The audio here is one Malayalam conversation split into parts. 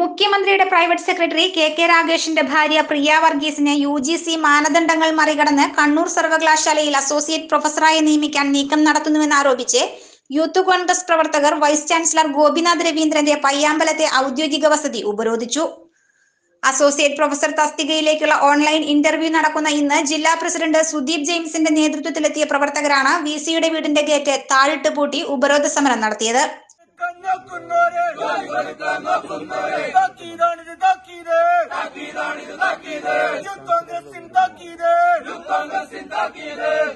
മുഖ്യമന്ത്രിയുടെ പ്രൈവറ്റ് സെക്രട്ടറി കെ കെ രാഗേഷിന്റെ ഭാര്യ പ്രിയ വർഗീസിനെ യു ജി സി മാനദണ്ഡങ്ങൾ മറികടന്ന് കണ്ണൂർ സർവകലാശാലയിൽ അസോസിയേറ്റ് പ്രൊഫസറായി നിയമിക്കാൻ നീക്കം നടത്തുന്നുവെന്നാരോപിച്ച് യൂത്ത് കോൺഗ്രസ് പ്രവർത്തകർ വൈസ് ചാൻസലർ ഗോപിനാഥ് രവീന്ദ്രന്റെ പയ്യാമ്പലത്തെ ഔദ്യോഗിക വസതി ഉപരോധിച്ചു അസോസിയേറ്റ് പ്രൊഫസർ തസ്തികയിലേക്കുള്ള ഓൺലൈൻ ഇന്റർവ്യൂ നടക്കുന്ന ഇന്ന് ജില്ലാ പ്രസിഡന്റ് സുദീപ് ജെയിംസിന്റെ നേതൃത്വത്തിലെത്തിയ പ്രവർത്തകരാണ് വി സിയുടെ വീടിന്റെ ഗേറ്റ് താഴിട്ട് പൂട്ടി ഉപരോധ സമരം നടത്തിയത് താക്കീതാണിത് താക്കീത് യൂത്ത് കോൺഗ്രസിൻ താക്കീത്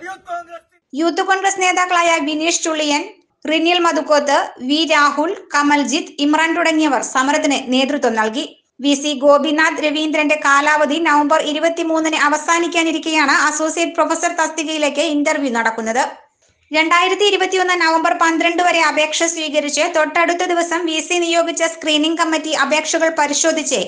യൂത്ത് കോൺഗ്രസ് യൂത്ത് കോൺഗ്രസ് നേതാക്കളായ ബിനീഷ് ചുള്ളിയൻ റിനിൽ മധുക്കോത്ത് വി രാഹുൽ കമൽജിത്ത് ഇമ്രാൻ തുടങ്ങിയവർ സമരത്തിന് നേതൃത്വം നൽകി വി സി ഗോപിനാഥ് രവീന്ദ്രന്റെ കാലാവധി നവംബർ ഇരുപത്തിമൂന്നിന് അവസാനിക്കാനിരിക്കെയാണ് അസോസിയേറ്റ് പ്രൊഫസർ തസ്തികയിലേക്ക് ഇന്റർവ്യൂ നടക്കുന്നത് രണ്ടായിരത്തി ഇരുപത്തിയൊന്ന് നവംബർ പന്ത്രണ്ട് വരെ അപേക്ഷ സ്വീകരിച്ച് തൊട്ടടുത്ത ദിവസം വി സി നിയോഗിച്ച സ്ക്രീനിംഗ് കമ്മിറ്റി അപേക്ഷകൾ പരിശോധിച്ച്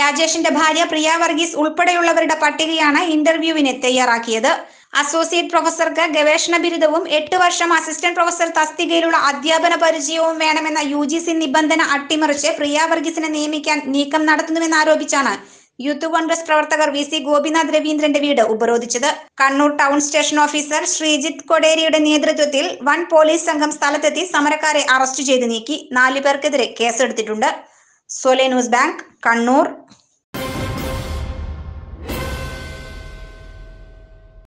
രാജേഷിന്റെ ഭാര്യ പ്രിയ വർഗീസ് ഉൾപ്പെടെയുള്ളവരുടെ പട്ടികയാണ് ഇന്റർവ്യൂവിന് തയ്യാറാക്കിയത് അസോസിയേറ്റ് പ്രൊഫസർക്ക് ഗവേഷണ ബിരുദവും എട്ട് വർഷം അസിസ്റ്റന്റ് പ്രൊഫസർ തസ്തികയിലുള്ള അധ്യാപന പരിചയവും വേണമെന്ന യു ജി സി നിബന്ധന അട്ടിമറിച്ച് പ്രിയ വർഗീസിനെ നിയമിക്കാൻ നീക്കം നടത്തുന്നുവെന്നാരോപിച്ചാണ് യൂത്ത് കോൺഗ്രസ് പ്രവർത്തകർ വി സി ഗോപിനാഥ് രവീന്ദ്രന്റെ വീട് ഉപരോധിച്ചത് Kannur town station officer Sreejith കൊടേരിയുടെ നേതൃത്വത്തിൽ വൻ പോലീസ് സംഘം സ്ഥലത്തെത്തി സമരക്കാരെ അറസ്റ്റ് ചെയ്ത് നീക്കി നാലുപേർക്കെതിരെ കേസെടുത്തിട്ടുണ്ട് सोलेनूस बैंक कणूर्